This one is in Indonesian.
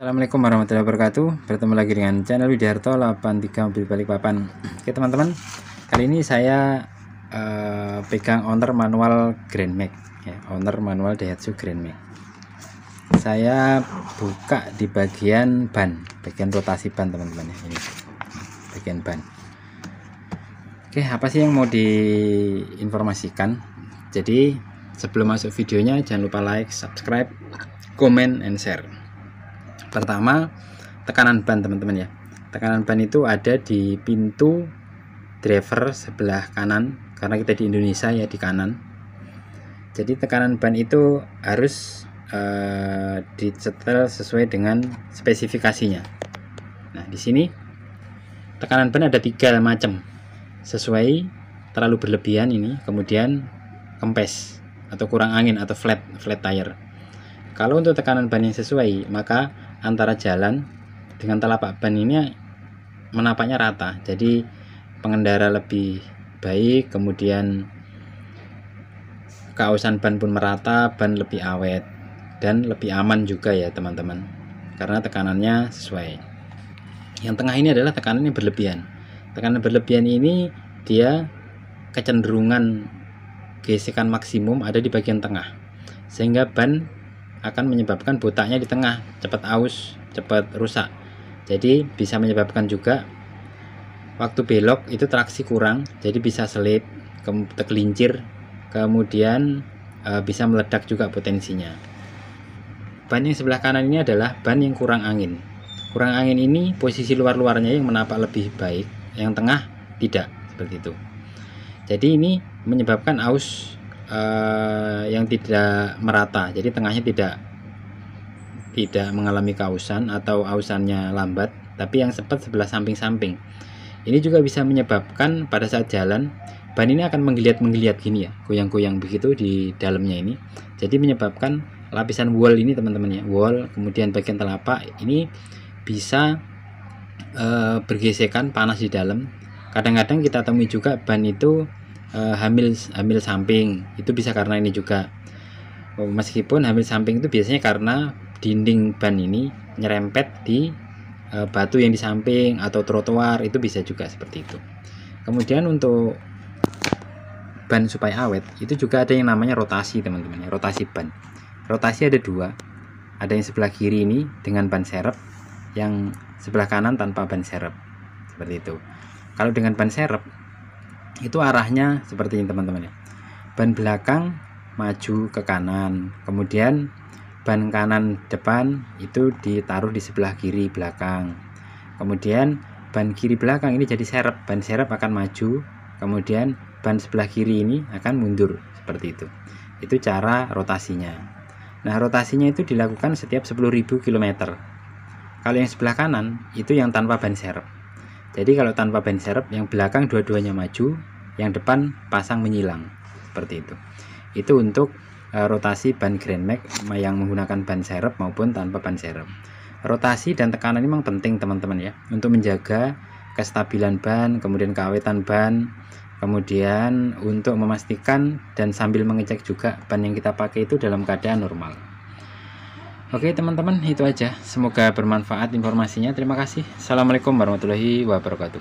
Assalamualaikum warahmatullahi wabarakatuh Bertemu lagi dengan channel Widiarto 83 Mobil Balikpapan Oke teman-teman Kali ini saya uh, pegang owner manual Grand Max ya, Owner manual Daihatsu Grand Max Saya buka di bagian ban Bagian rotasi ban teman-teman ya. Ini bagian ban Oke apa sih yang mau diinformasikan Jadi sebelum masuk videonya jangan lupa like, subscribe, comment, and share pertama tekanan ban teman-teman ya tekanan ban itu ada di pintu driver sebelah kanan karena kita di Indonesia ya di kanan jadi tekanan ban itu harus uh, eh, disetel sesuai dengan spesifikasinya nah di sini tekanan ban ada tiga macam sesuai terlalu berlebihan ini kemudian kempes atau kurang angin atau flat flat tire kalau untuk tekanan ban yang sesuai maka antara jalan dengan telapak ban ini menapaknya rata jadi pengendara lebih baik kemudian keausan ban pun merata ban lebih awet dan lebih aman juga ya teman-teman karena tekanannya sesuai yang tengah ini adalah tekanan yang berlebihan tekanan berlebihan ini dia kecenderungan gesekan maksimum ada di bagian tengah sehingga ban akan menyebabkan botaknya di tengah cepat aus cepat rusak jadi bisa menyebabkan juga waktu belok itu traksi kurang jadi bisa selip ke tergelincir kemudian e, bisa meledak juga potensinya ban yang sebelah kanan ini adalah ban yang kurang angin kurang angin ini posisi luar-luarnya yang menapak lebih baik yang tengah tidak seperti itu jadi ini menyebabkan aus Eh, yang tidak merata jadi tengahnya tidak tidak mengalami kausan atau ausannya lambat tapi yang sempat sebelah samping-samping ini juga bisa menyebabkan pada saat jalan ban ini akan menggeliat-menggeliat gini ya goyang-goyang begitu di dalamnya ini jadi menyebabkan lapisan wall ini teman-teman ya wall kemudian bagian telapak ini bisa e, bergesekan panas di dalam kadang-kadang kita temui juga ban itu Eh, hamil hamil samping itu bisa karena ini juga oh, meskipun hamil samping itu biasanya karena dinding ban ini nyerempet di uh, batu yang di samping atau trotoar itu bisa juga seperti itu kemudian untuk ban supaya awet itu juga ada yang namanya rotasi teman-teman ya. rotasi ban rotasi ada dua ada yang sebelah kiri ini dengan ban serep yang sebelah kanan tanpa ban serep seperti itu kalau dengan ban serep itu arahnya seperti ini teman-teman ya ban belakang maju ke kanan kemudian ban kanan depan itu ditaruh di sebelah kiri belakang kemudian ban kiri belakang ini jadi serep ban serep akan maju kemudian ban sebelah kiri ini akan mundur seperti itu itu cara rotasinya nah rotasinya itu dilakukan setiap 10.000 km kalau yang sebelah kanan itu yang tanpa ban serep jadi kalau tanpa ban serep yang belakang dua-duanya maju yang depan pasang menyilang seperti itu itu untuk eh, rotasi ban grand max yang menggunakan ban serep maupun tanpa ban serep rotasi dan tekanan ini memang penting teman-teman ya untuk menjaga kestabilan ban kemudian keawetan ban kemudian untuk memastikan dan sambil mengecek juga ban yang kita pakai itu dalam keadaan normal oke teman-teman itu aja semoga bermanfaat informasinya terima kasih assalamualaikum warahmatullahi wabarakatuh